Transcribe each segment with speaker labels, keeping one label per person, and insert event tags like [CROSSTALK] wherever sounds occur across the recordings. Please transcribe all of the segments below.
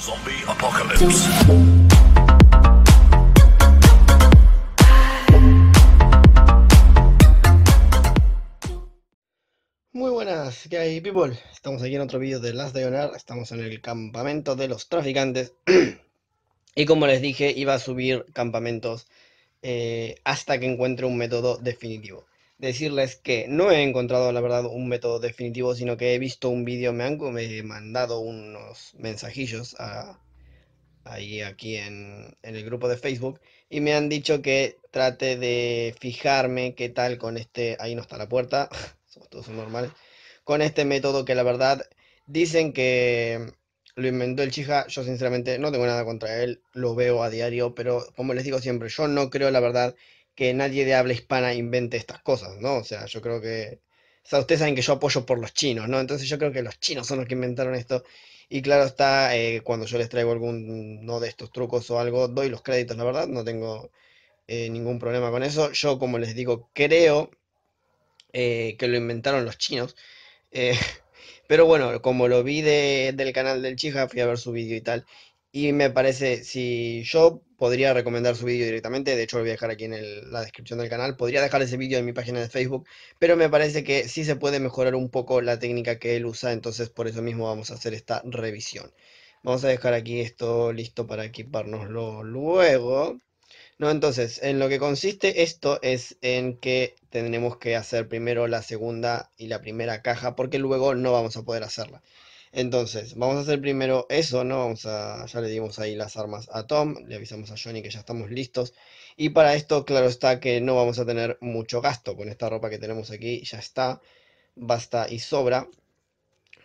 Speaker 1: Zombie Apocalypse. Muy buenas, ¿qué hay, people? Estamos aquí en otro vídeo de Last Earth. Estamos en el campamento de los traficantes. [CLEARS THROAT] y como les dije, iba a subir campamentos eh, hasta que encuentre un método definitivo decirles que no he encontrado, la verdad, un método definitivo, sino que he visto un vídeo, me han me mandado unos mensajillos ahí aquí en, en, el grupo de Facebook y me han dicho que trate de fijarme qué tal con este, ahí no está la puerta, [LAUGHS] somos todos normales, con este método que la verdad dicen que lo inventó el Chija, yo sinceramente no tengo nada contra él, lo veo a diario, pero como les digo siempre, yo no creo la verdad que nadie de habla hispana invente estas cosas, ¿no? O sea, yo creo que... O sea, ustedes saben que yo apoyo por los chinos, ¿no? Entonces yo creo que los chinos son los que inventaron esto. Y claro está, eh, cuando yo les traigo alguno de estos trucos o algo, doy los créditos, la verdad, no tengo eh, ningún problema con eso. Yo, como les digo, creo eh, que lo inventaron los chinos. [LAUGHS] pero bueno, como lo vi del canal del Chija, fui a ver su vídeo y tal. Y me parece, si yo podría recomendar su vídeo directamente, de hecho lo voy a dejar aquí en la descripción del canal, podría dejar ese vídeo en mi página de Facebook, pero me parece que sí se puede mejorar un poco la técnica que él usa, entonces por eso mismo vamos a hacer esta revisión. Vamos a dejar aquí esto listo para equipárnoslo luego. No, entonces, en lo que consiste esto es en que tendremos que hacer primero la segunda y la primera caja, porque luego no vamos a poder hacerla. Entonces, vamos a hacer primero eso, ¿no? Vamos a, ya le dimos ahí las armas a Tom, le avisamos a Johnny que ya estamos listos. Y para esto, claro está que no vamos a tener mucho gasto con esta ropa que tenemos aquí, ya está, basta y sobra.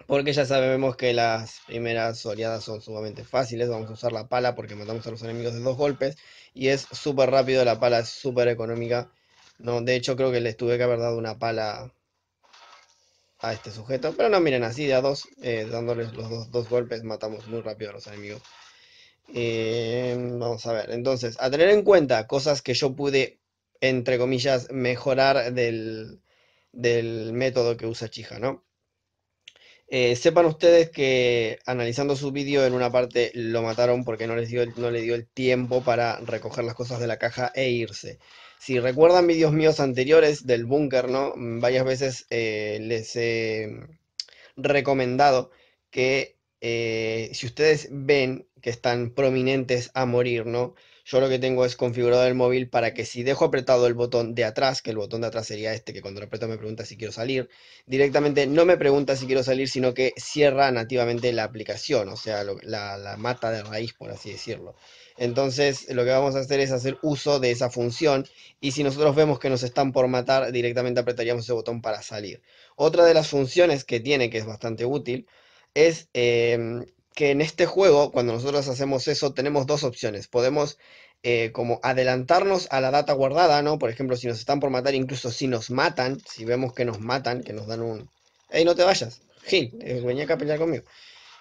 Speaker 1: Porque ya sabemos que las primeras oleadas son sumamente fáciles, vamos a usar la pala porque matamos a los enemigos de dos golpes. Y es súper rápido, la pala es súper económica. No, de hecho creo que les tuve que haber dado una pala a este sujeto. Pero no, miren, así de a dos, eh, dándoles los dos, dos, golpes, matamos muy rápido a los enemigos. Eh, vamos a ver, entonces, a tener en cuenta cosas que yo pude, entre comillas, mejorar del, del método que usa Chija, ¿no? Eh, sepan ustedes que analizando su vídeo en una parte lo mataron porque no, les dio no le dio el tiempo para recoger las cosas de la caja e irse si recuerdan vídeos míos anteriores del búnker, ¿no? Varias veces eh, les he recomendado que eh, si ustedes ven que están prominentes a morir, ¿no? Yo lo que tengo es configurado el móvil para que si dejo apretado el botón de atrás, que el botón de atrás sería este, que cuando lo aprieto me pregunta si quiero salir, directamente no me pregunta si quiero salir, sino que cierra nativamente la aplicación, o sea, la mata de raíz, por así decirlo. Entonces lo que vamos a hacer es hacer uso de esa función y si nosotros vemos que nos están por matar, directamente apretaríamos ese botón para salir. Otra de las funciones que tiene, que es bastante útil, es em, que en este juego, cuando nosotros hacemos eso, tenemos dos opciones. Podemos eh, como adelantarnos a la data guardada, ¿no? Por ejemplo, si nos están por matar, incluso si nos matan, si vemos que nos matan, que nos dan un... ¡Ey, no te vayas! Gil, eh, venía acá a pelear conmigo.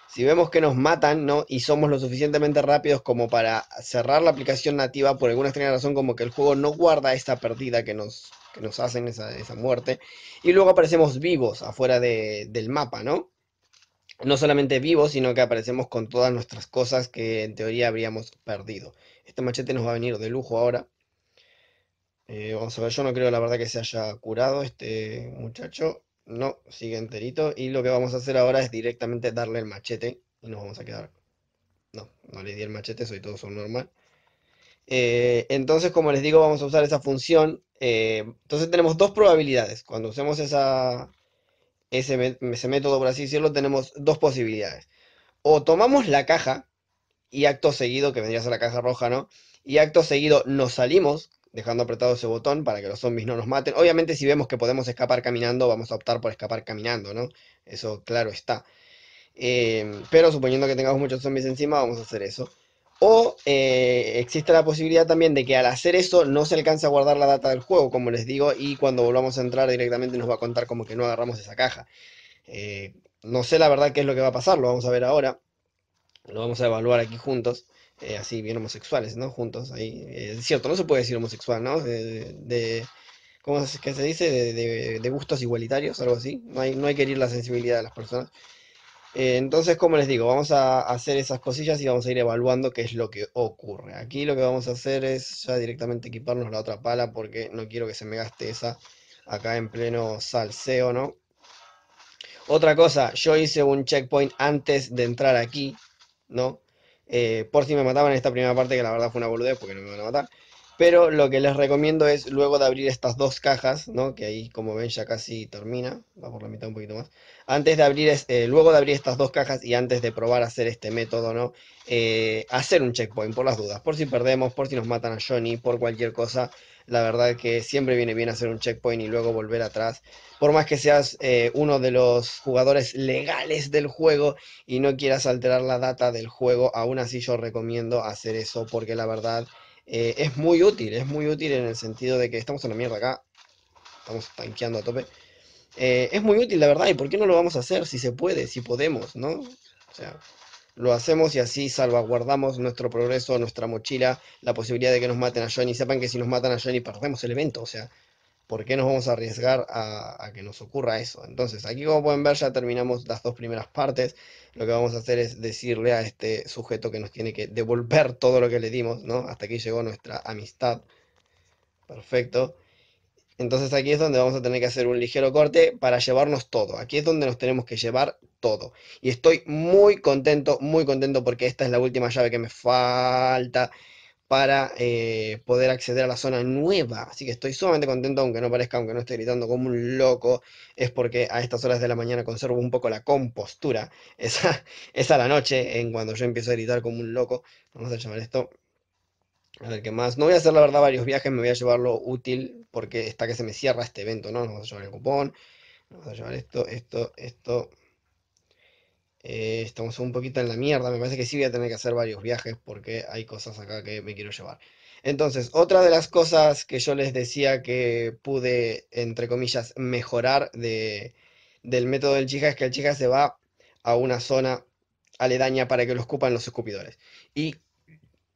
Speaker 1: Si vemos que nos matan ¿no? y somos lo suficientemente rápidos como para cerrar la aplicación nativa por alguna extraña razón, como que el juego no guarda esta pérdida que nos, nos hacen esa, muerte, y luego aparecemos vivos afuera del mapa, ¿no? No solamente vivos, sino que aparecemos con todas nuestras cosas que en teoría habríamos perdido. Este machete nos va a venir de lujo ahora. Eh, vamos a ver, yo no creo la verdad que se haya curado este muchacho. No, sigue enterito. Y lo que vamos a hacer ahora es directamente darle el machete. Y nos vamos a quedar. No, no le di el machete, soy todo son normal. Eh, entonces, como les digo, vamos a usar esa función. Eh, entonces tenemos dos probabilidades. Cuando usemos esa, ese, ese método, por así decirlo, tenemos dos posibilidades. O tomamos la caja y acto seguido, que vendría a ser la caja roja, ¿no? Y acto seguido nos salimos dejando apretado ese botón para que los zombies no nos maten. Obviamente si vemos que podemos escapar caminando, vamos a optar por escapar caminando, ¿no? Eso claro está. Em, pero suponiendo que tengamos muchos zombies encima, vamos a hacer eso. O eh, existe la posibilidad también de que al hacer eso no se alcance a guardar la data del juego, como les digo, y cuando volvamos a entrar directamente nos va a contar como que no agarramos esa caja. Eh, no sé la verdad qué es lo que va a pasar, lo vamos a ver ahora. Lo vamos a evaluar aquí juntos. Eh, así bien homosexuales, ¿no? Juntos ahí. Eh, es cierto, no se puede decir homosexual, ¿no? De, ¿Cómo es que se dice? De, gustos igualitarios, algo así. No hay, que ir la sensibilidad de las personas. Eh, entonces, como les digo, vamos a hacer esas cosillas y vamos a ir evaluando qué es lo que ocurre. Aquí lo que vamos a hacer es ya directamente equiparnos la otra pala porque no quiero que se me gaste esa acá en pleno salseo, ¿no? Otra cosa, yo hice un checkpoint antes de entrar aquí, ¿no? Eh, por si me mataban en esta primera parte, que la verdad fue una boludez porque no me van a matar. Pero lo que les recomiendo es luego de abrir estas dos cajas, ¿no? Que ahí como ven ya casi termina, va por la mitad un poquito más. Antes de abrir, eh, luego de abrir estas dos cajas y antes de probar hacer este método, ¿no? Eh, hacer un checkpoint por las dudas, por si perdemos, por si nos matan a Johnny, por cualquier cosa. La verdad que siempre viene bien hacer un checkpoint y luego volver atrás. Por más que seas eh, uno de los jugadores legales del juego y no quieras alterar la data del juego, aún así yo recomiendo hacer eso porque la verdad eh, es muy útil, es muy útil en el sentido de que estamos en la mierda acá, estamos tanqueando a tope. Eh, es muy útil, la verdad, ¿y por qué no lo vamos a hacer si se puede, si podemos, ¿no? O sea, lo hacemos y así salvaguardamos nuestro progreso, nuestra mochila, la posibilidad de que nos maten a Johnny. Sepan que si nos matan a Johnny perdemos el evento, o sea, ¿por qué nos vamos a arriesgar a, que nos ocurra eso? Entonces, aquí como pueden ver ya terminamos las dos primeras partes. Lo que vamos a hacer es decirle a este sujeto que nos tiene que devolver todo lo que le dimos, ¿no? Hasta aquí llegó nuestra amistad. Perfecto. Entonces aquí es donde vamos a tener que hacer un ligero corte para llevarnos todo. Aquí es donde nos tenemos que llevar todo. Y estoy muy contento, muy contento porque esta es la última llave que me falta para eh, poder acceder a la zona nueva. Así que estoy sumamente contento, aunque no parezca, aunque no esté gritando como un loco, es porque a estas horas de la mañana conservo un poco la compostura. [LAUGHS] Esa es la noche en cuando yo empiezo a gritar como un loco. Vamos a llamar esto. A ver qué más. No voy a hacer la verdad varios viajes, me voy a llevarlo útil porque está que se me cierra este evento, ¿no? Nos vamos a llevar el cupón. Vamos a llevar esto, esto, esto. Eh, estamos un poquito en la mierda. Me parece que sí voy a tener que hacer varios viajes porque hay cosas acá que me quiero llevar. Entonces, otra de las cosas que yo les decía que pude, entre comillas, mejorar de, del método del chica es que el chica se va a una zona aledaña para que lo escupan los escupidores. Y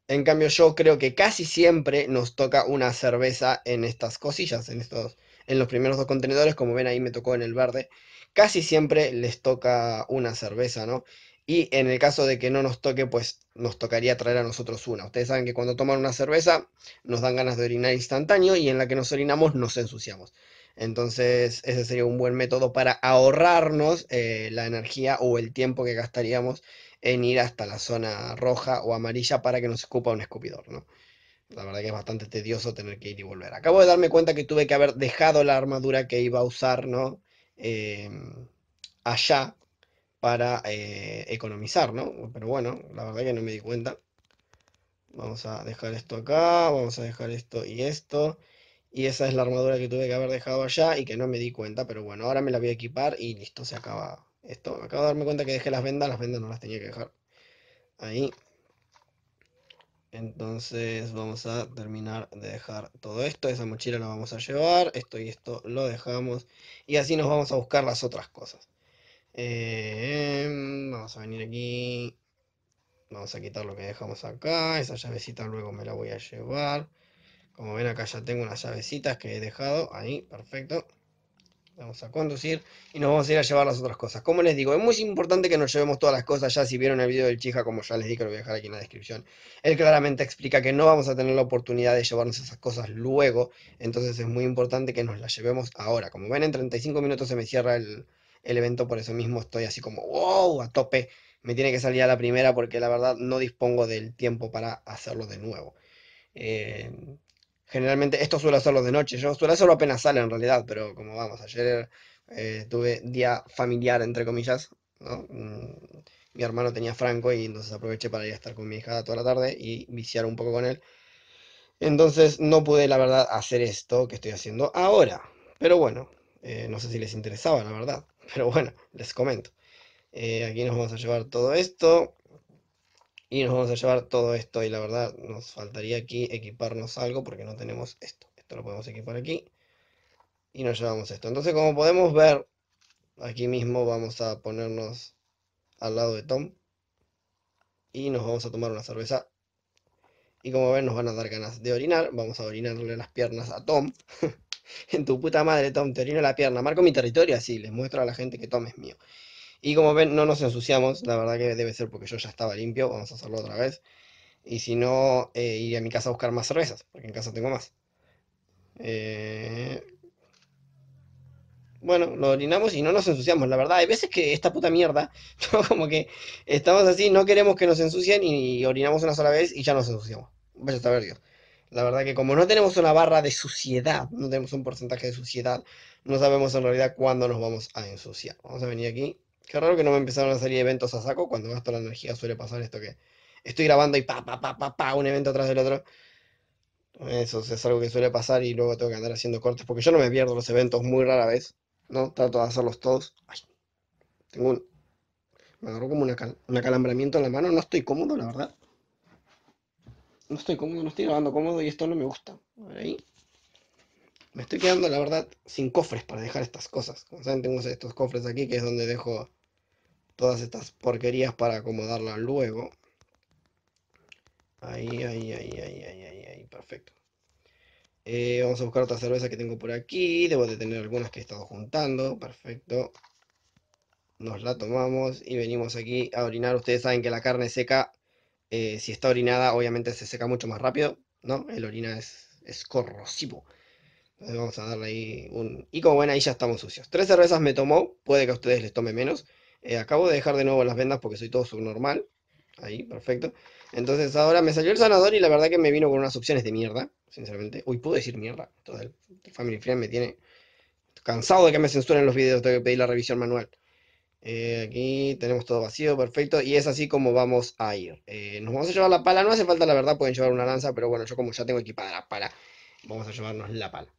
Speaker 1: en cambio, yo creo que casi siempre nos toca una cerveza en estas cosillas, en, estos, en los primeros dos contenedores, como ven ahí me tocó en el verde. Casi siempre les toca una cerveza, ¿no? Y en el caso de que no nos toque, pues nos tocaría traer a nosotros una. Ustedes saben que cuando toman una cerveza nos dan ganas de orinar instantáneo y en la que nos orinamos nos ensuciamos. Entonces ese sería un buen método para ahorrarnos eh, la energía o el tiempo que gastaríamos en ir hasta la zona roja o amarilla para que nos escupa un escupidor, ¿no? La verdad que es bastante tedioso tener que ir y volver. Acabo de darme cuenta que tuve que haber dejado la armadura que iba a usar, ¿no? Em, allá para eh, economizar, ¿no? Pero bueno, la verdad que no me di cuenta. Vamos a dejar esto acá, vamos a dejar esto y esto. Y esa es la armadura que tuve que haber dejado allá y que no me di cuenta, pero bueno, ahora me la voy a equipar y listo, se acaba esto, acabo de darme cuenta que dejé las vendas, las vendas no las tenía que dejar. Ahí. Entonces vamos a terminar de dejar todo esto. Esa mochila la vamos a llevar. Esto y esto lo dejamos. Y así nos vamos a buscar las otras cosas. Em, vamos a venir aquí. Vamos a quitar lo que dejamos acá. Esa llavecita luego me la voy a llevar. Como ven acá ya tengo unas llavecitas que he dejado. Ahí, perfecto vamos a conducir y nos vamos a ir a llevar las otras cosas. Como les digo, es muy importante que nos llevemos todas las cosas. Ya si vieron el video del Chija, como ya les dije, lo voy a dejar aquí en la descripción. Él claramente explica que no vamos a tener la oportunidad de llevarnos esas cosas luego. Entonces es muy importante que nos las llevemos ahora. Como ven, en 35 minutos se me cierra el, evento, por eso mismo estoy así como, wow, a tope. Me tiene que salir a la primera porque la verdad no dispongo del tiempo para hacerlo de nuevo. Eh, Generalmente esto suelo hacerlo de noche. Yo suelo hacerlo apenas sale en realidad, pero como vamos, ayer eh, tuve día familiar, entre comillas. Mm, mi hermano tenía Franco y entonces aproveché para ir a estar con mi hija toda la tarde y viciar un poco con él. Entonces no pude, la verdad, hacer esto que estoy haciendo ahora. Pero bueno, eh, no sé si les interesaba, la verdad. [LAUGHS] Pero bueno, les comento. Eh, aquí nos vamos a llevar todo esto y nos vamos a llevar todo esto y la verdad nos faltaría aquí equiparnos algo porque no tenemos esto. Esto lo podemos equipar aquí y nos llevamos esto. Entonces como podemos ver, aquí mismo vamos a ponernos al lado de Tom y nos vamos a tomar una cerveza. Y como ven nos van a dar ganas de orinar, vamos a orinarle las piernas a Tom. [LAUGHS] en tu puta madre Tom, te orino la pierna, marco mi territorio así, les muestro a la gente que Tom es mío. Y como ven, no nos ensuciamos, la verdad que debe ser porque yo ya estaba limpio, vamos a hacerlo otra vez. Y si no, ir eh, iré a mi casa a buscar más cervezas, porque en casa tengo más. Eh, bueno, lo orinamos y no nos ensuciamos, la verdad. Hay veces que esta puta mierda, [LAUGHS] como que estamos así, no queremos que nos ensucien y orinamos una sola vez y ya nos ensuciamos. Vaya a saber La verdad que como no tenemos una barra de suciedad, no tenemos un porcentaje de suciedad, no sabemos en realidad cuándo nos vamos a ensuciar. Vamos a venir aquí Qué raro que no me empezaron a salir eventos a saco. Cuando gasto la energía suele pasar esto que estoy grabando y pa, pa, pa, pa, pa, un evento atrás del otro. Eso es algo que suele pasar y luego tengo que andar haciendo cortes porque yo no me pierdo los eventos muy rara vez. ¿no? Trato de hacerlos todos. Ay, tengo un... Me agarró como un acalambramiento en la mano. No estoy cómodo, la verdad. No estoy cómodo, no estoy grabando cómodo y esto no me gusta. Me estoy quedando, la verdad, sin cofres para dejar estas cosas. Como saben, tengo estos cofres aquí que es donde dejo todas estas porquerías para acomodarla luego. Ahí, ahí, ahí, ahí, ahí, ahí, ahí perfecto. Eh, vamos a buscar otra cerveza que tengo por aquí. Debo de tener algunas que he estado juntando. Perfecto. Nos la tomamos y venimos aquí a orinar. Ustedes saben que la carne seca, eh, si está orinada, obviamente se seca mucho más rápido. ¿no? El orina es, es corrosivo. Entonces vamos a darle ahí un... Y como ven, ahí ya estamos sucios. Tres cervezas me tomó. Puede que a ustedes les tome menos. Eh, acabo de dejar de nuevo las vendas porque soy todo subnormal. Ahí, perfecto. Entonces ahora me salió el sanador y la verdad que me vino con unas opciones de mierda, sinceramente. Uy, puedo decir mierda. Todo el Family Friend me tiene cansado de que me censuren los videos, tengo que pedir la revisión manual. Eh, aquí tenemos todo vacío, perfecto. Y es así como vamos a ir. Eh, nos vamos a llevar la pala. No hace falta, la verdad, pueden llevar una lanza, pero bueno, yo como ya tengo equipada la pala, vamos a llevarnos la pala.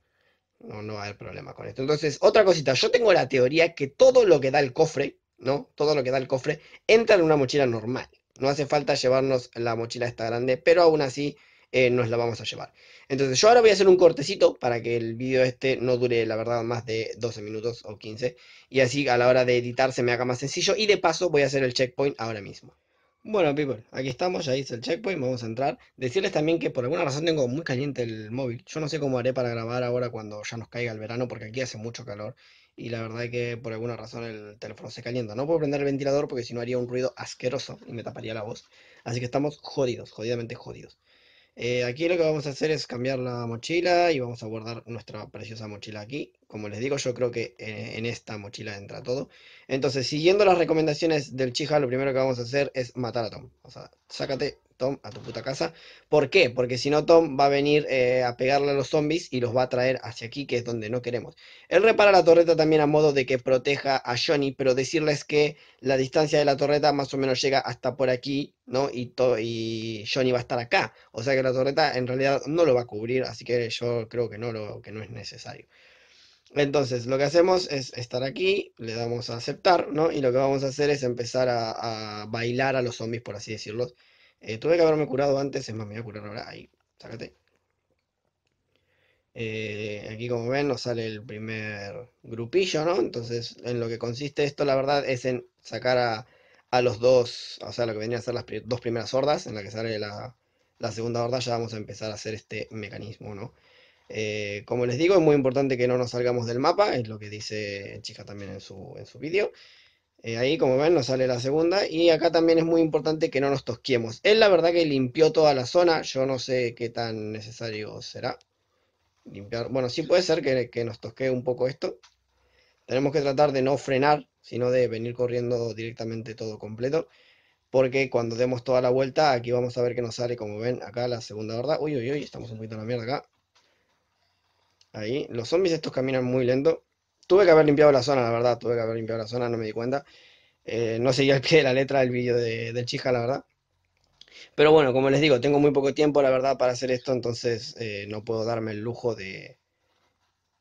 Speaker 1: No, no va a haber problema con esto. Entonces, otra cosita, yo tengo la teoría que todo lo que da el cofre ¿no? Todo lo que da el cofre entra en una mochila normal. No hace falta llevarnos la mochila esta grande, pero aún así eh, nos la vamos a llevar. Entonces yo ahora voy a hacer un cortecito para que el video este no dure, la verdad, más de 12 minutos o 15. Y así a la hora de editar se me haga más sencillo. Y de paso voy a hacer el checkpoint ahora mismo. Bueno, people, aquí estamos, ya hice el checkpoint, vamos a entrar. Decirles también que por alguna razón tengo muy caliente el móvil. Yo no sé cómo haré para grabar ahora cuando ya nos caiga el verano, porque aquí hace mucho calor y la verdad es que por alguna razón el teléfono se calienta. No puedo prender el ventilador porque si no haría un ruido asqueroso y me taparía la voz. Así que estamos jodidos, jodidamente jodidos. Eh, aquí lo que vamos a hacer es cambiar la mochila y vamos a guardar nuestra preciosa mochila aquí como les digo, yo creo que eh, en, esta mochila entra todo. Entonces, siguiendo las recomendaciones del chiha lo primero que vamos a hacer es matar a Tom. O sea, sácate Tom a tu puta casa. ¿Por qué? Porque si no, Tom va a venir eh, a pegarle a los zombies y los va a traer hacia aquí, que es donde no queremos. Él repara la torreta también a modo de que proteja a Johnny, pero decirles que la distancia de la torreta más o menos llega hasta por aquí, ¿no? Y, y Johnny va a estar acá. O sea que la torreta en realidad no lo va a cubrir, así que yo creo que no, lo que no es necesario. Entonces, lo que hacemos es estar aquí, le damos a aceptar, ¿no? Y lo que vamos a hacer es empezar a, bailar a los zombies, por así decirlo. Eh, tuve que haberme curado antes, es más, me voy a curar ahora. Ahí, sácate. Eh, aquí, como ven, nos sale el primer grupillo, ¿no? Entonces, en lo que consiste esto, la verdad, es en sacar a, los dos, o sea, lo que venía a ser las dos primeras hordas, en la que sale la, la segunda horda, ya vamos a empezar a hacer este mecanismo, ¿no? Eh, como les digo, es muy importante que no nos salgamos del mapa, es lo que dice Chica también en su, en su vídeo. Eh, ahí, como ven, nos sale la segunda. Y acá también es muy importante que no nos tosquiemos. Él, la verdad, que limpió toda la zona. Yo no sé qué tan necesario será limpiar. Bueno, sí puede ser que, que nos tosquee un poco esto. Tenemos que tratar de no frenar, sino de venir corriendo directamente todo completo. Porque cuando demos toda la vuelta, aquí vamos a ver que nos sale, como ven, acá la segunda verdad Uy, uy, uy, estamos un poquito en la mierda acá. Ahí, los zombies estos caminan muy lento. Tuve que haber limpiado la zona, la verdad, tuve que haber limpiado la zona, no me di cuenta. Eh, no seguía al pie de la letra el vídeo de, del Chija, la verdad. Pero bueno, como les digo, tengo muy poco tiempo, la verdad, para hacer esto, entonces eh, no puedo darme el lujo de...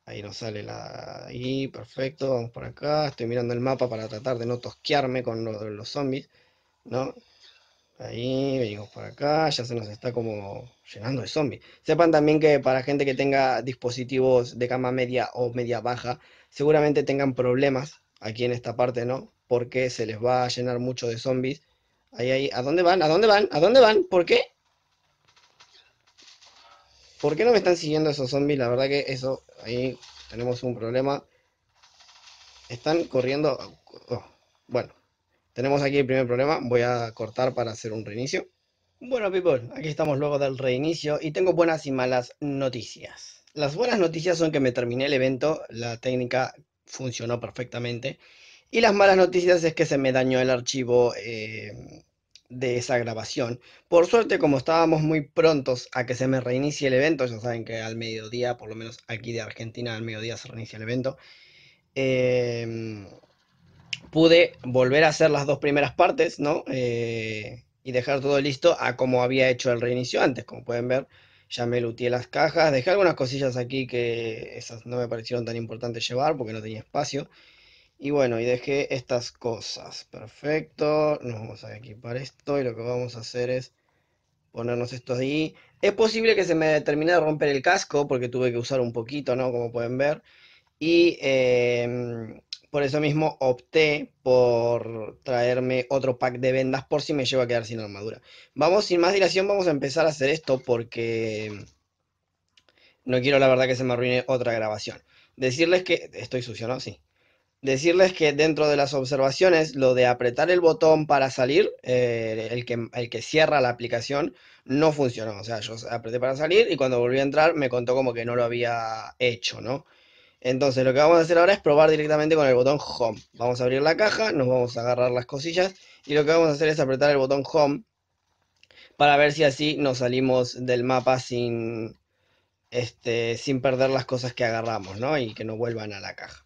Speaker 1: Ahí nos sale la... Ahí, perfecto, vamos por acá. Estoy mirando el mapa para tratar de no tosquearme con los, los zombies, ¿no? Ahí, venimos para acá, ya se nos está como llenando de zombies. Sepan también que para gente que tenga dispositivos de cama media o media baja, seguramente tengan problemas aquí en esta parte, ¿no? Porque se les va a llenar mucho de zombies. Ahí, ahí, ¿a dónde van? ¿A dónde van? ¿A dónde van? ¿Por qué? ¿Por qué no me están siguiendo esos zombies? La verdad que eso, ahí tenemos un problema. Están corriendo... Oh, bueno, tenemos aquí el primer problema, voy a cortar para hacer un reinicio. Bueno, people, aquí estamos luego del reinicio y tengo buenas y malas noticias. Las buenas noticias son que me terminé el evento, la técnica funcionó perfectamente. Y las malas noticias es que se me dañó el archivo eh, de esa grabación. Por suerte, como estábamos muy prontos a que se me reinicie el evento, ya saben que al mediodía, por lo menos aquí de Argentina, al mediodía se reinicia el evento. Eh, pude volver a hacer las dos primeras partes, ¿no? Eh, y dejar todo listo a como había hecho el reinicio antes, como pueden ver. Ya me luteé las cajas, dejé algunas cosillas aquí que esas no me parecieron tan importantes llevar porque no tenía espacio. Y bueno, y dejé estas cosas. Perfecto, nos vamos a equipar esto y lo que vamos a hacer es ponernos esto ahí. Es posible que se me termine de romper el casco porque tuve que usar un poquito, ¿no? Como pueden ver. Y em, por eso mismo opté por traerme otro pack de vendas por si me llevo a quedar sin armadura. Vamos, sin más dilación, vamos a empezar a hacer esto porque no quiero la verdad que se me arruine otra grabación. Decirles que... Estoy sucio, ¿no? Sí. Decirles que dentro de las observaciones, lo de apretar el botón para salir, eh, el, que, el que cierra la aplicación, no funcionó. O sea, yo apreté para salir y cuando volví a entrar me contó como que no lo había hecho, ¿no? Entonces lo que vamos a hacer ahora es probar directamente con el botón Home. Vamos a abrir la caja, nos vamos a agarrar las cosillas y lo que vamos a hacer es apretar el botón Home para ver si así nos salimos del mapa sin, este, sin perder las cosas que agarramos, ¿no? Y que no vuelvan a la caja.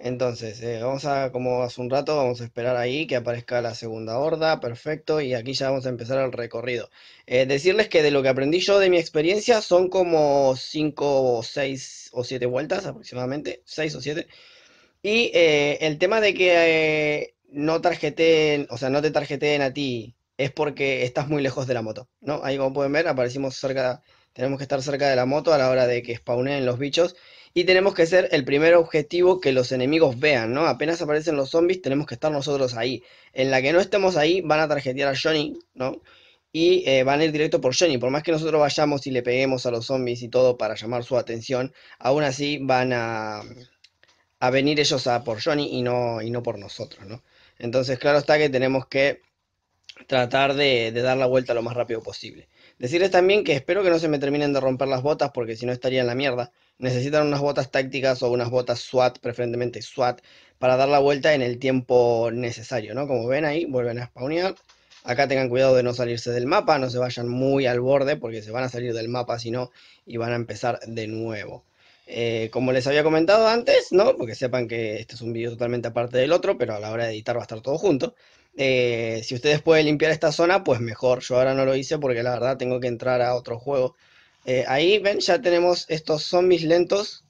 Speaker 1: Entonces, eh, vamos a, como hace un rato, vamos a esperar ahí que aparezca la segunda horda, perfecto, y aquí ya vamos a empezar el recorrido. Eh, decirles que de lo que aprendí yo de mi experiencia son como 5 o 6 o 7 vueltas aproximadamente, 6 o 7. Y eh, el tema de que no tarjeteen, o sea, no te tarjeteen a ti, es porque estás muy lejos de la moto, ¿no? Ahí como pueden ver, aparecimos cerca, tenemos que estar cerca de la moto a la hora de que spawnen los bichos y tenemos que ser el primer objetivo que los enemigos vean, ¿no? Apenas aparecen los zombies, tenemos que estar nosotros ahí. En la que no estemos ahí, van a tarjetear a Johnny, ¿no? Y eh, van a ir directo por Johnny. Por más que nosotros vayamos y le peguemos a los zombies y todo para llamar su atención, aún así van a, venir ellos a por Johnny y no, y no por nosotros, ¿no? Entonces, claro está que tenemos que tratar de, de, dar la vuelta lo más rápido posible. Decirles también que espero que no se me terminen de romper las botas porque si no estaría en la mierda necesitan unas botas tácticas o unas botas SWAT, preferentemente SWAT, para dar la vuelta en el tiempo necesario, ¿no? Como ven ahí, vuelven a spawnear. Acá tengan cuidado de no salirse del mapa, no se vayan muy al borde porque se van a salir del mapa si no y van a empezar de nuevo. Eh, como les había comentado antes, ¿no? Porque sepan que este es un video totalmente aparte del otro, pero a la hora de editar va a estar todo junto. Eh, si ustedes pueden limpiar esta zona, pues mejor. Yo ahora no lo hice porque la verdad tengo que entrar a otro juego eh, ahí, ven, ya tenemos estos zombies lentos.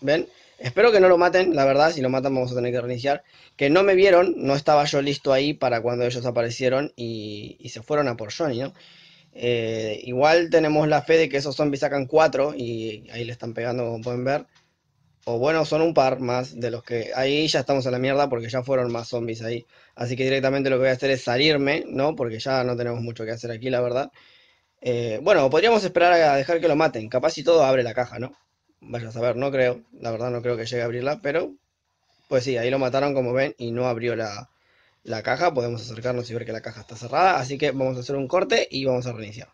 Speaker 1: Ven, espero que no lo maten, la verdad, si lo matan vamos a tener que reiniciar. Que no me vieron, no estaba yo listo ahí para cuando ellos aparecieron y, se fueron a por Johnny, ¿no? Eh, igual tenemos la fe de que esos zombies sacan cuatro y ahí le están pegando, como pueden ver. O bueno, son un par más de los que... Ahí ya estamos a la mierda porque ya fueron más zombies ahí. Así que directamente lo que voy a hacer es salirme, ¿no? Porque ya no tenemos mucho que hacer aquí, la verdad. Eh, bueno, podríamos esperar a dejar que lo maten. Capaz si todo abre la caja, ¿no? Vaya a saber, no creo. La verdad no creo que llegue a abrirla, pero... Pues sí, ahí lo mataron como ven y no abrió la, caja. Podemos acercarnos y ver que la caja está cerrada. Así que vamos a hacer un corte y vamos a reiniciar.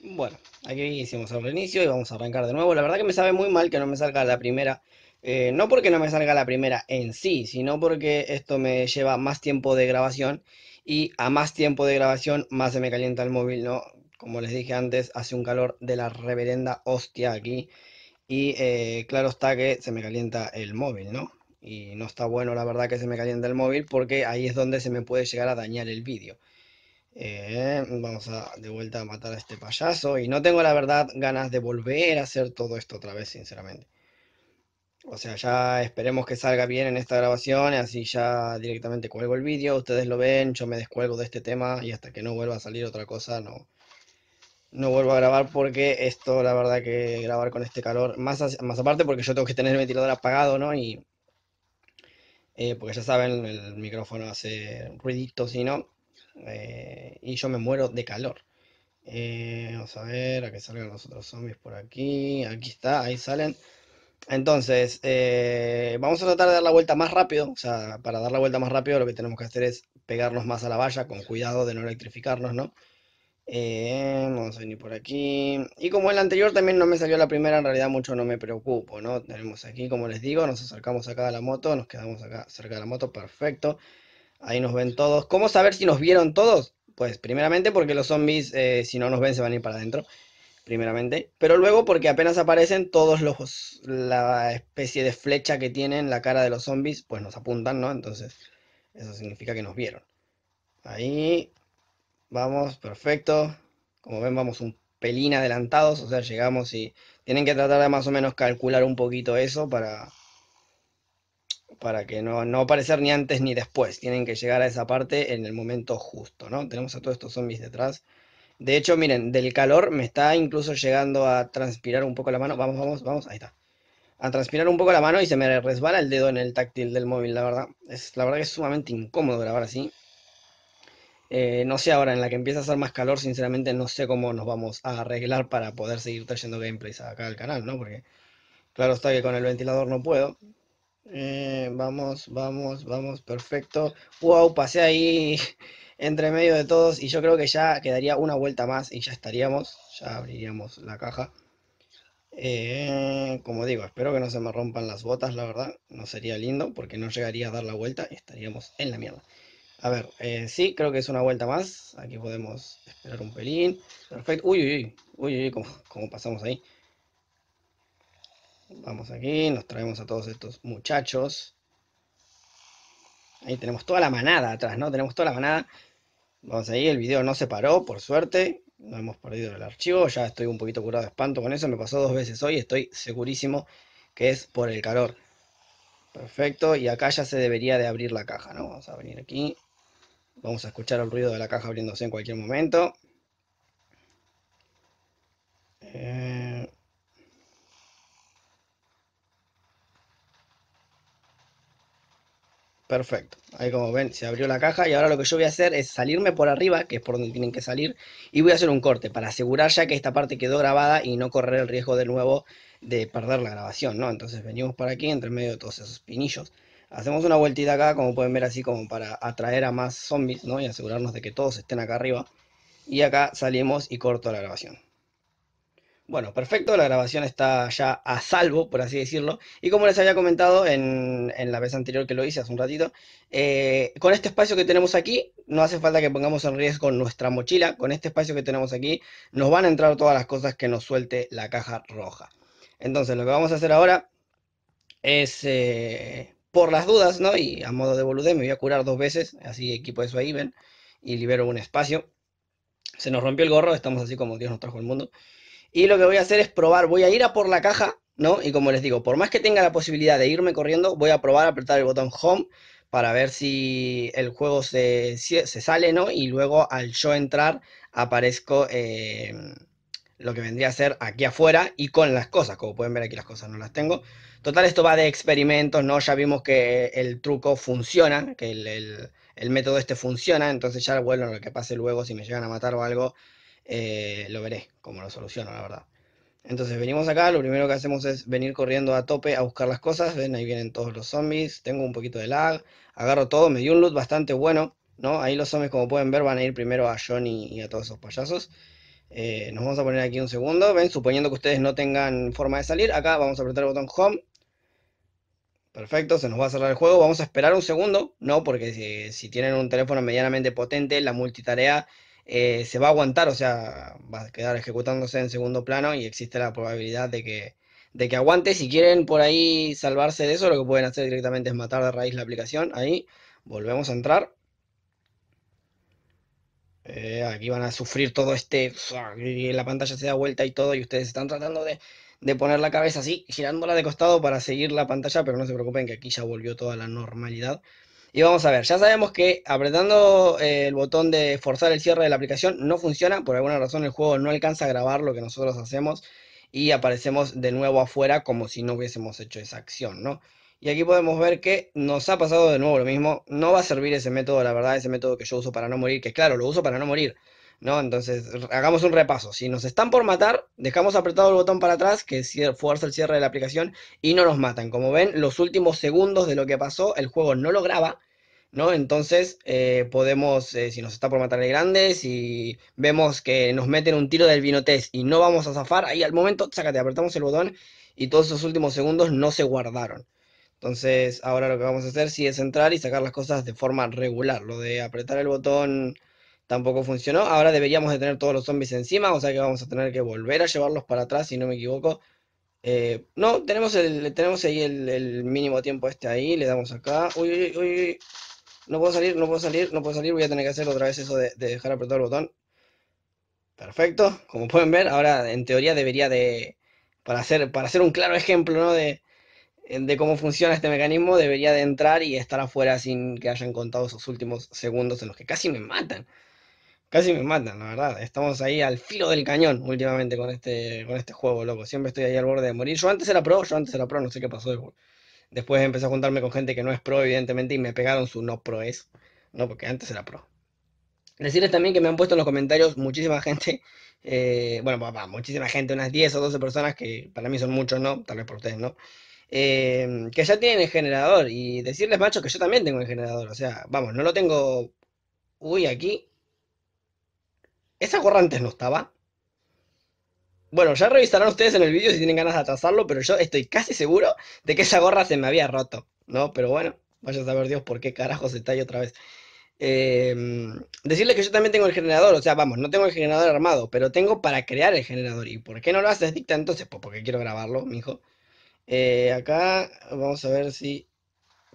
Speaker 1: Bueno, aquí hicimos el reinicio y vamos a arrancar de nuevo. La verdad que me sabe muy mal que no me salga la primera. Eh, no porque no me salga la primera en sí, sino porque esto me lleva más tiempo de grabación y a más tiempo de grabación, más se me calienta el móvil, ¿no? Como les dije antes, hace un calor de la reverenda hostia aquí. Y eh, claro está que se me calienta el móvil, ¿no? Y no está bueno la verdad que se me calienta el móvil porque ahí es donde se me puede llegar a dañar el vídeo. Eh, vamos a de vuelta a matar a este payaso. Y no tengo la verdad ganas de volver a hacer todo esto otra vez, sinceramente. O sea, ya esperemos que salga bien en esta grabación, así ya directamente cuelgo el vídeo, ustedes lo ven, yo me descuelgo de este tema y hasta que no vuelva a salir otra cosa no, no vuelvo a grabar porque esto, la verdad que grabar con este calor, más, más aparte porque yo tengo que tener el ventilador apagado, ¿no? Y eh, porque ya saben, el micrófono hace ruiditos y no, eh, y yo me muero de calor. Eh, vamos a ver, a que salgan los otros zombies por aquí, aquí está, ahí salen. Entonces, eh, vamos a tratar de dar la vuelta más rápido. O sea, para dar la vuelta más rápido lo que tenemos que hacer es pegarnos más a la valla con cuidado de no electrificarnos, ¿no? Eh, vamos a venir por aquí. Y como el anterior también no me salió la primera, en realidad mucho no me preocupo, ¿no? Tenemos aquí, como les digo, nos acercamos acá a la moto, nos quedamos acá cerca de la moto, perfecto. Ahí nos ven todos. ¿Cómo saber si nos vieron todos? Pues primeramente porque los zombies, eh, si no nos ven, se van a ir para adentro primeramente, pero luego porque apenas aparecen todos los, la especie de flecha que tienen la cara de los zombies, pues nos apuntan, ¿no? Entonces, eso significa que nos vieron. Ahí, vamos, perfecto. Como ven, vamos un pelín adelantados, o sea, llegamos y tienen que tratar de más o menos calcular un poquito eso para, para que no, no aparecer ni antes ni después. Tienen que llegar a esa parte en el momento justo, ¿no? Tenemos a todos estos zombies detrás. De hecho, miren, del calor me está incluso llegando a transpirar un poco la mano. Vamos, vamos, vamos, ahí está. A transpirar un poco la mano y se me resbala el dedo en el táctil del móvil, la verdad. Es, la verdad que es sumamente incómodo grabar así. Eh, no sé ahora, en la que empieza a hacer más calor, sinceramente no sé cómo nos vamos a arreglar para poder seguir trayendo gameplays acá al canal, ¿no? Porque claro está que con el ventilador no puedo. Eh, vamos, vamos, vamos, perfecto. Wow, pasé ahí entre medio de todos y yo creo que ya quedaría una vuelta más y ya estaríamos, ya abriríamos la caja. Eh, como digo, espero que no se me rompan las botas, la verdad, no sería lindo porque no llegaría a dar la vuelta y estaríamos en la mierda. A ver, eh, sí, creo que es una vuelta más, aquí podemos esperar un pelín. Perfecto, uy, uy, uy, uy, cómo como pasamos ahí. Vamos aquí, nos traemos a todos estos muchachos. Ahí tenemos toda la manada atrás, ¿no? Tenemos toda la manada. Vamos ahí, el video no se paró, por suerte. No hemos perdido el archivo, ya estoy un poquito curado de espanto con eso. Me pasó dos veces hoy, estoy segurísimo que es por el calor. Perfecto, y acá ya se debería de abrir la caja, ¿no? Vamos a venir aquí. Vamos a escuchar el ruido de la caja abriéndose en cualquier momento. Eh... Perfecto. Ahí como ven, se abrió la caja y ahora lo que yo voy a hacer es salirme por arriba, que es por donde tienen que salir, y voy a hacer un corte para asegurar ya que esta parte quedó grabada y no correr el riesgo de nuevo de perder la grabación, ¿no? Entonces venimos para aquí entre medio de todos esos pinillos. Hacemos una vueltita acá, como pueden ver, así como para atraer a más zombies, ¿no? Y asegurarnos de que todos estén acá arriba. Y acá salimos y corto la grabación. Bueno, perfecto, la grabación está ya a salvo, por así decirlo. Y como les había comentado en, la vez anterior que lo hice hace un ratito, eh, con este espacio que tenemos aquí, no hace falta que pongamos en riesgo nuestra mochila. Con este espacio que tenemos aquí, nos van a entrar todas las cosas que nos suelte la caja roja. Entonces, lo que vamos a hacer ahora es, eh, por las dudas, ¿no? Y a modo de boludez, me voy a curar dos veces, así equipo eso ahí, ven, y libero un espacio. Se nos rompió el gorro, estamos así como Dios nos trajo el mundo. Y lo que voy a hacer es probar, voy a ir a por la caja, ¿no? Y como les digo, por más que tenga la posibilidad de irme corriendo, voy a probar a apretar el botón Home para ver si el juego se, sale, ¿no? Y luego al yo entrar aparezco eh, lo que vendría a ser aquí afuera y con las cosas. Como pueden ver aquí las cosas no las tengo. Total, esto va de experimentos, ¿no? Ya vimos que el truco funciona, que el, método este funciona. Entonces ya, a lo que pase luego, si me llegan a matar o algo, eh, lo veré como lo soluciono, la verdad. Entonces venimos acá, lo primero que hacemos es venir corriendo a tope a buscar las cosas, ven ahí vienen todos los zombies, tengo un poquito de lag, agarro todo, me dio un loot bastante bueno, ¿no? Ahí los zombies como pueden ver van a ir primero a Johnny y a todos esos payasos. Eh, nos vamos a poner aquí un segundo, ven, suponiendo que ustedes no tengan forma de salir, acá vamos a apretar el botón Home. Perfecto, se nos va a cerrar el juego, vamos a esperar un segundo, ¿no? Porque si tienen un teléfono medianamente potente, la multitarea eh, se va a aguantar, o sea, va a quedar ejecutándose en segundo plano y existe la probabilidad de que, aguante. Si quieren por ahí salvarse de eso, lo que pueden hacer directamente es matar de raíz la aplicación. Ahí volvemos a entrar. Eh, aquí van a sufrir todo este... La pantalla se da vuelta y todo y ustedes están tratando de, de poner la cabeza así, girándola de costado para seguir la pantalla, pero no se preocupen que aquí ya volvió toda la normalidad. Y vamos a ver, ya sabemos que apretando eh, el botón de forzar el cierre de la aplicación no funciona, por alguna razón el juego no alcanza a grabar lo que nosotros hacemos y aparecemos de nuevo afuera como si no hubiésemos hecho esa acción, ¿no? Y aquí podemos ver que nos ha pasado de nuevo lo mismo, no va a servir ese método, la verdad, ese método que yo uso para no morir, que claro, lo uso para no morir, ¿no? Entonces, hagamos un repaso. Si nos están por matar, dejamos apretado el botón para atrás, que fuerza el cierre de la aplicación, y no nos matan. Como ven, los últimos segundos de lo que pasó, el juego no lo graba, ¿no? Entonces, eh, podemos, eh, si nos está por matar el grande, si vemos que nos meten un tiro del vinotés y no vamos a zafar, ahí al momento, sácate, apretamos el botón y todos esos últimos segundos no se guardaron. Entonces, ahora lo que vamos a hacer sí es entrar y sacar las cosas de forma regular. Lo de apretar el botón tampoco funcionó. Ahora deberíamos de tener todos los zombies encima, o sea que vamos a tener que volver a llevarlos para atrás, si no me equivoco. Eh, no, tenemos, el, tenemos ahí el, mínimo tiempo este ahí, le damos acá. Uy, uy, uy, No puedo salir, no puedo salir, no puedo salir. Voy a tener que hacer otra vez eso de, dejar apretar el botón. Perfecto. Como pueden ver, ahora en teoría debería de... Para hacer, para hacer un claro ejemplo ¿no? de, de cómo funciona este mecanismo, debería de entrar y estar afuera sin que hayan contado esos últimos segundos en los que casi me matan. Casi me matan, la verdad. Estamos ahí al filo del cañón últimamente con este, con este juego, loco. Siempre estoy ahí al borde de morir. Yo antes era pro, yo antes era pro, no sé qué pasó después. empecé a juntarme con gente que no es pro, evidentemente, y me pegaron su no pro es. No, porque antes era pro. Decirles también que me han puesto en los comentarios muchísima gente, eh, bueno, muchísima gente, unas 10 o 12 personas, que para mí son muchos, ¿no? Tal vez por ustedes, ¿no? Eh, que ya tienen el generador. Y decirles, macho, que yo también tengo el generador. O sea, vamos, no lo tengo, uy, aquí, ¿Esa gorra antes no estaba? Bueno, ya revisarán ustedes en el vídeo si tienen ganas de atrasarlo, pero yo estoy casi seguro de que esa gorra se me había roto, ¿no? Pero bueno, vaya a saber Dios por qué carajo se talla otra vez. Eh, em, decirle que yo también tengo el generador, o sea, vamos, no tengo el generador armado, pero tengo para crear el generador. ¿Y por qué no lo haces, Dicta? Entonces, pues porque quiero grabarlo, mijo. Eh, acá vamos a ver si...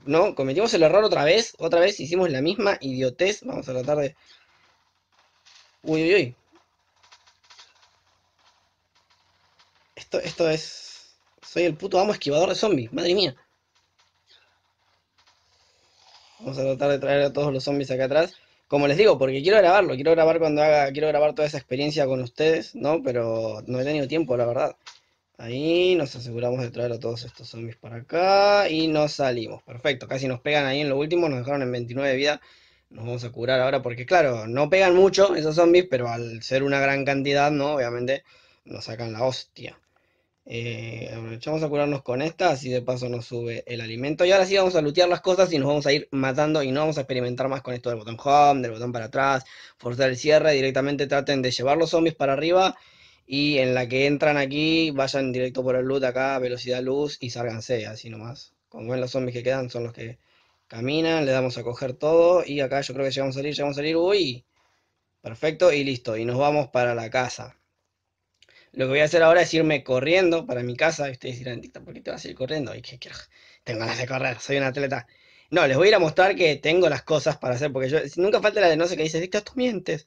Speaker 1: No, cometimos el error otra vez, otra vez hicimos la misma idiotez. Vamos a tratar de Uy, uy, uy. Esto, esto es... Soy el puto amo esquivador de zombies, madre mía. Vamos a tratar de traer a todos los zombies acá atrás. Como les digo, porque quiero grabarlo, quiero grabar cuando haga, quiero grabar toda esa experiencia con ustedes, ¿no? Pero no he tenido tiempo, la verdad. Ahí nos aseguramos de traer a todos estos zombies para acá y nos salimos. Perfecto, casi nos pegan ahí en lo último, nos dejaron en 29 de vida nos vamos a curar ahora, porque claro, no pegan mucho esos zombies, pero al ser una gran cantidad, ¿no? Obviamente nos sacan la hostia. Eh, aprovechamos a curarnos con esta, así de paso nos sube el alimento. Y ahora sí vamos a lootear las cosas y nos vamos a ir matando y no vamos a experimentar más con esto del botón home, del botón para atrás, forzar el cierre, directamente traten de llevar los zombies para arriba y en la que entran aquí vayan directo por el loot acá, velocidad luz y sárganse, así nomás. Como ven los zombies que quedan son los que Camina, le damos a coger todo y acá yo creo que llegamos a salir, vamos a salir, uy, perfecto y listo, y nos vamos para la casa. Lo que voy a hacer ahora es irme corriendo para mi casa. Y ustedes dirán, ¿por qué te vas a ir corriendo? Y que quiero, tengo ganas de correr, soy un atleta. No, les voy a ir a mostrar que tengo las cosas para hacer, porque yo nunca falta la de no sé dices, Dicta, tú mientes.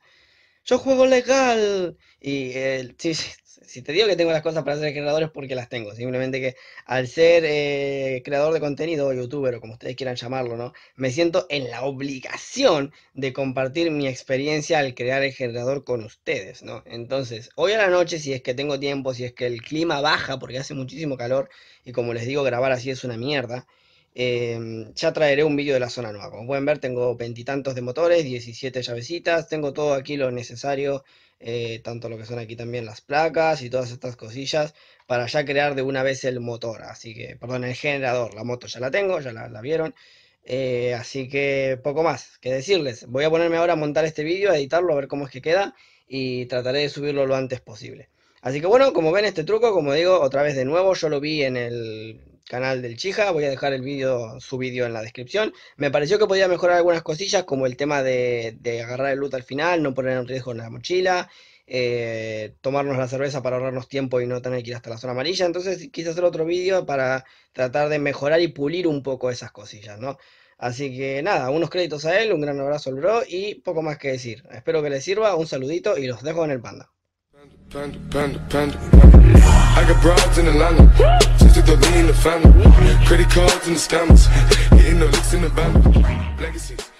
Speaker 1: Yo juego legal. Y sí, sí, si te digo que tengo las cosas para hacer generadores porque las tengo. Simplemente que al ser eh, creador de contenido o youtuber o como ustedes quieran llamarlo, ¿no? Me siento en la obligación de compartir mi experiencia al crear el generador con ustedes, ¿no? Entonces, hoy a la noche, si es que tengo tiempo, si es que el clima baja porque hace muchísimo calor y como les digo, grabar así es una mierda. Em, ya traeré un vídeo de la zona nueva. Como pueden ver, tengo veintitantos de motores, 17 llavecitas, tengo todo aquí lo necesario eh, tanto lo que son aquí también las placas y todas estas cosillas, para ya crear de una vez el motor, así que, perdón, el generador, la moto ya la tengo, ya la, vieron, eh, así que poco más que decirles, voy a ponerme ahora a montar este vídeo, a editarlo, a ver cómo es que queda y trataré de subirlo lo antes posible. Así que bueno, como ven este truco, como digo, otra vez de nuevo, yo lo vi en el canal del Chija, voy a dejar el vídeo, su vídeo en la descripción. Me pareció que podía mejorar algunas cosillas, como el tema de, agarrar el loot al final, no poner en riesgo en la mochila, eh, tomarnos la cerveza para ahorrarnos tiempo y no tener que ir hasta la zona amarilla. Entonces quise hacer otro vídeo para tratar de mejorar y pulir un poco esas cosillas, ¿no? Así que nada, unos créditos a él, un gran abrazo al bro y poco más que decir. Espero que les sirva, un saludito y los dejo en el panda. I got broads in Atlanta. Just took the lean, the family. Credit cards and the scammers. Hitting the licks in the band. Legacies.